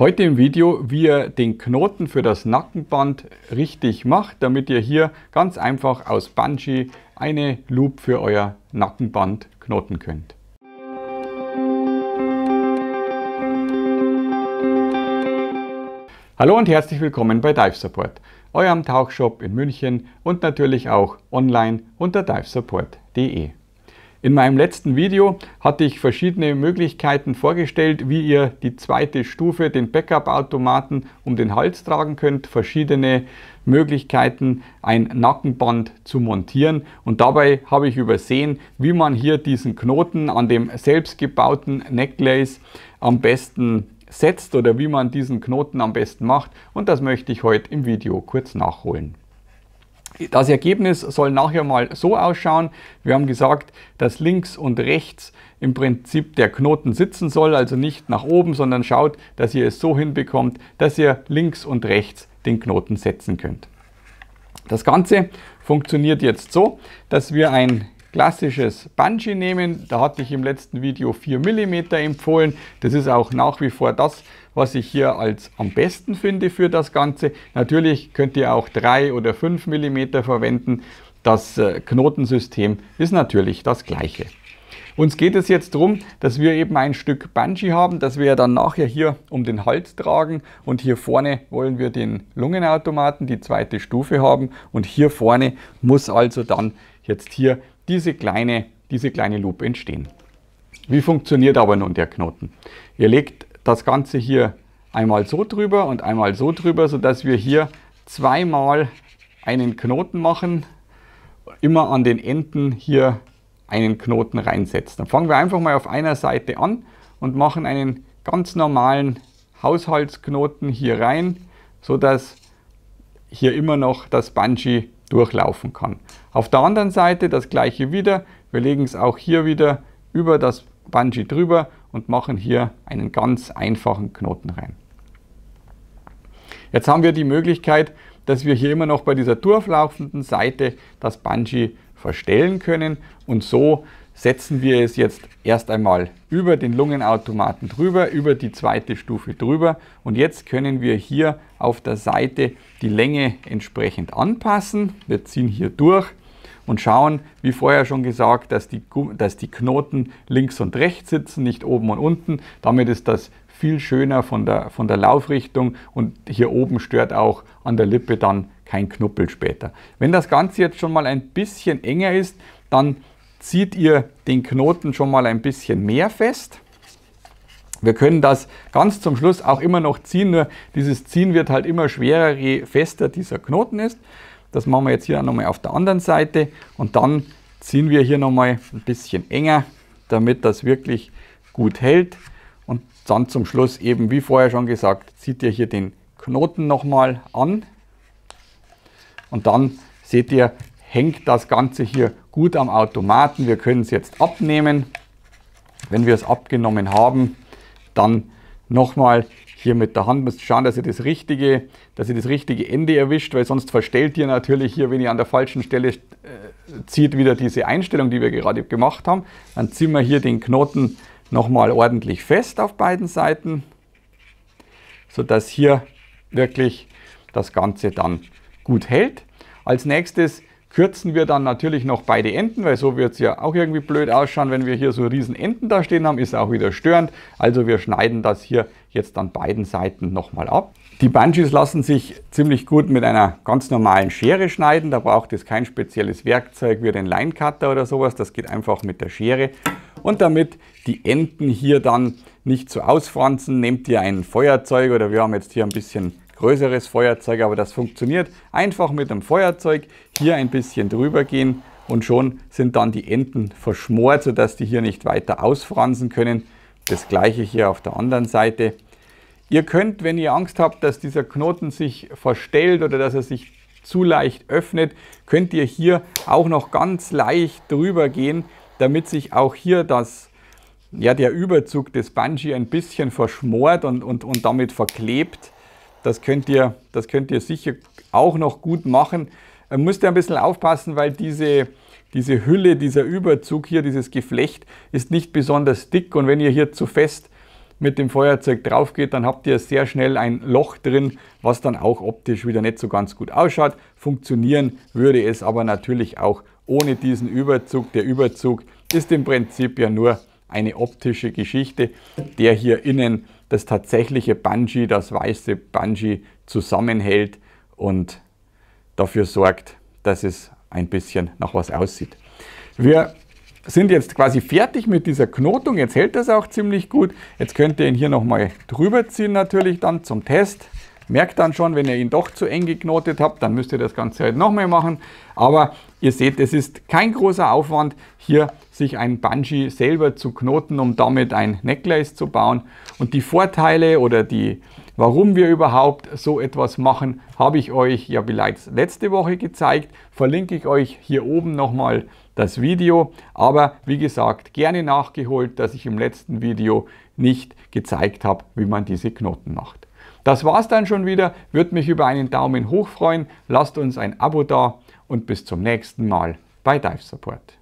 Heute im Video, wie ihr den Knoten für das Nackenband richtig macht, damit ihr hier ganz einfach aus Bungee eine Loop für euer Nackenband knoten könnt. Hallo und herzlich willkommen bei Dive Support, eurem Tauchshop in München und natürlich auch online unter divesupport.de. In meinem letzten Video hatte ich verschiedene Möglichkeiten vorgestellt, wie ihr die zweite Stufe, den Backup-Automaten, um den Hals tragen könnt, verschiedene Möglichkeiten, ein Nackenband zu montieren. Und dabei habe ich übersehen, wie man hier diesen Knoten an dem selbstgebauten Necklace am besten setzt oder wie man diesen Knoten am besten macht. Und das möchte ich heute im Video kurz nachholen. Das Ergebnis soll nachher mal so ausschauen. Wir haben gesagt, dass links und rechts im Prinzip der Knoten sitzen soll, also nicht nach oben, sondern schaut, dass ihr es so hinbekommt, dass ihr links und rechts den Knoten setzen könnt. Das Ganze funktioniert jetzt so, dass wir ein klassisches Bungee nehmen. Da hatte ich im letzten Video 4 mm empfohlen. Das ist auch nach wie vor das, was ich hier als am besten finde für das Ganze. Natürlich könnt ihr auch 3 oder 5 mm verwenden. Das äh, Knotensystem ist natürlich das gleiche. Uns geht es jetzt darum, dass wir eben ein Stück Bungee haben, das wir ja dann nachher hier um den Hals tragen und hier vorne wollen wir den Lungenautomaten, die zweite Stufe haben und hier vorne muss also dann jetzt hier diese kleine, diese kleine Loop entstehen. Wie funktioniert aber nun der Knoten? Ihr legt das Ganze hier einmal so drüber und einmal so drüber, sodass wir hier zweimal einen Knoten machen, immer an den Enden hier einen Knoten reinsetzen. Dann fangen wir einfach mal auf einer Seite an und machen einen ganz normalen Haushaltsknoten hier rein, sodass hier immer noch das Bungee durchlaufen kann. Auf der anderen Seite das gleiche wieder. Wir legen es auch hier wieder über das Bungee drüber und machen hier einen ganz einfachen Knoten rein. Jetzt haben wir die Möglichkeit, dass wir hier immer noch bei dieser durchlaufenden Seite das Bungee verstellen können und so setzen wir es jetzt erst einmal über den Lungenautomaten drüber, über die zweite Stufe drüber und jetzt können wir hier auf der Seite die Länge entsprechend anpassen. Wir ziehen hier durch und schauen, wie vorher schon gesagt, dass die, dass die Knoten links und rechts sitzen, nicht oben und unten. Damit ist das viel schöner von der, von der Laufrichtung und hier oben stört auch an der Lippe dann kein Knuppel später. Wenn das Ganze jetzt schon mal ein bisschen enger ist, dann zieht ihr den Knoten schon mal ein bisschen mehr fest. Wir können das ganz zum Schluss auch immer noch ziehen, nur dieses Ziehen wird halt immer schwerer, je fester dieser Knoten ist. Das machen wir jetzt hier nochmal auf der anderen Seite und dann ziehen wir hier nochmal ein bisschen enger, damit das wirklich gut hält. Und dann zum Schluss eben, wie vorher schon gesagt, zieht ihr hier den Knoten nochmal an. Und dann seht ihr, hängt das Ganze hier gut am Automaten. Wir können es jetzt abnehmen. Wenn wir es abgenommen haben, dann nochmal hier mit der Hand müsst schauen, dass ihr das richtige, dass ihr das richtige Ende erwischt, weil sonst verstellt ihr natürlich hier, wenn ihr an der falschen Stelle äh, zieht, wieder diese Einstellung, die wir gerade gemacht haben. Dann ziehen wir hier den Knoten nochmal ordentlich fest auf beiden Seiten, sodass hier wirklich das Ganze dann gut hält. Als nächstes kürzen wir dann natürlich noch beide Enden, weil so wird es ja auch irgendwie blöd ausschauen, wenn wir hier so riesen Enden da stehen haben, ist auch wieder störend. Also wir schneiden das hier jetzt an beiden Seiten nochmal ab. Die Bungees lassen sich ziemlich gut mit einer ganz normalen Schere schneiden. Da braucht es kein spezielles Werkzeug wie den Line Cutter oder sowas. Das geht einfach mit der Schere. Und damit die Enden hier dann nicht zu so ausfransen, nehmt ihr ein Feuerzeug oder wir haben jetzt hier ein bisschen größeres Feuerzeug, aber das funktioniert. Einfach mit einem Feuerzeug hier ein bisschen drüber gehen und schon sind dann die Enden verschmort, sodass die hier nicht weiter ausfransen können. Das gleiche hier auf der anderen Seite. Ihr könnt, wenn ihr Angst habt, dass dieser Knoten sich verstellt oder dass er sich zu leicht öffnet, könnt ihr hier auch noch ganz leicht drüber gehen, damit sich auch hier das, ja, der Überzug des Bungee ein bisschen verschmort und, und, und damit verklebt. Das könnt ihr, das könnt ihr sicher auch noch gut machen. Ihr äh, müsst da ein bisschen aufpassen, weil diese, diese Hülle, dieser Überzug hier, dieses Geflecht ist nicht besonders dick und wenn ihr hier zu fest mit dem Feuerzeug drauf geht, dann habt ihr sehr schnell ein Loch drin, was dann auch optisch wieder nicht so ganz gut ausschaut. Funktionieren würde es aber natürlich auch ohne diesen Überzug. Der Überzug ist im Prinzip ja nur eine optische Geschichte, der hier innen das tatsächliche Bungee, das weiße Bungee zusammenhält und dafür sorgt, dass es ein bisschen nach was aussieht. Wir sind jetzt quasi fertig mit dieser Knotung. Jetzt hält das auch ziemlich gut. Jetzt könnt ihr ihn hier nochmal drüber ziehen natürlich dann zum Test merkt dann schon, wenn ihr ihn doch zu eng geknotet habt, dann müsst ihr das Ganze halt nochmal machen. Aber ihr seht, es ist kein großer Aufwand, hier sich ein Bungee selber zu knoten, um damit ein Necklace zu bauen. Und die Vorteile oder die, warum wir überhaupt so etwas machen, habe ich euch ja bereits letzte Woche gezeigt. Verlinke ich euch hier oben nochmal das Video. Aber wie gesagt, gerne nachgeholt, dass ich im letzten Video nicht gezeigt habe, wie man diese Knoten macht. Das war's dann schon wieder. Würde mich über einen Daumen hoch freuen. Lasst uns ein Abo da und bis zum nächsten Mal bei Dive Support.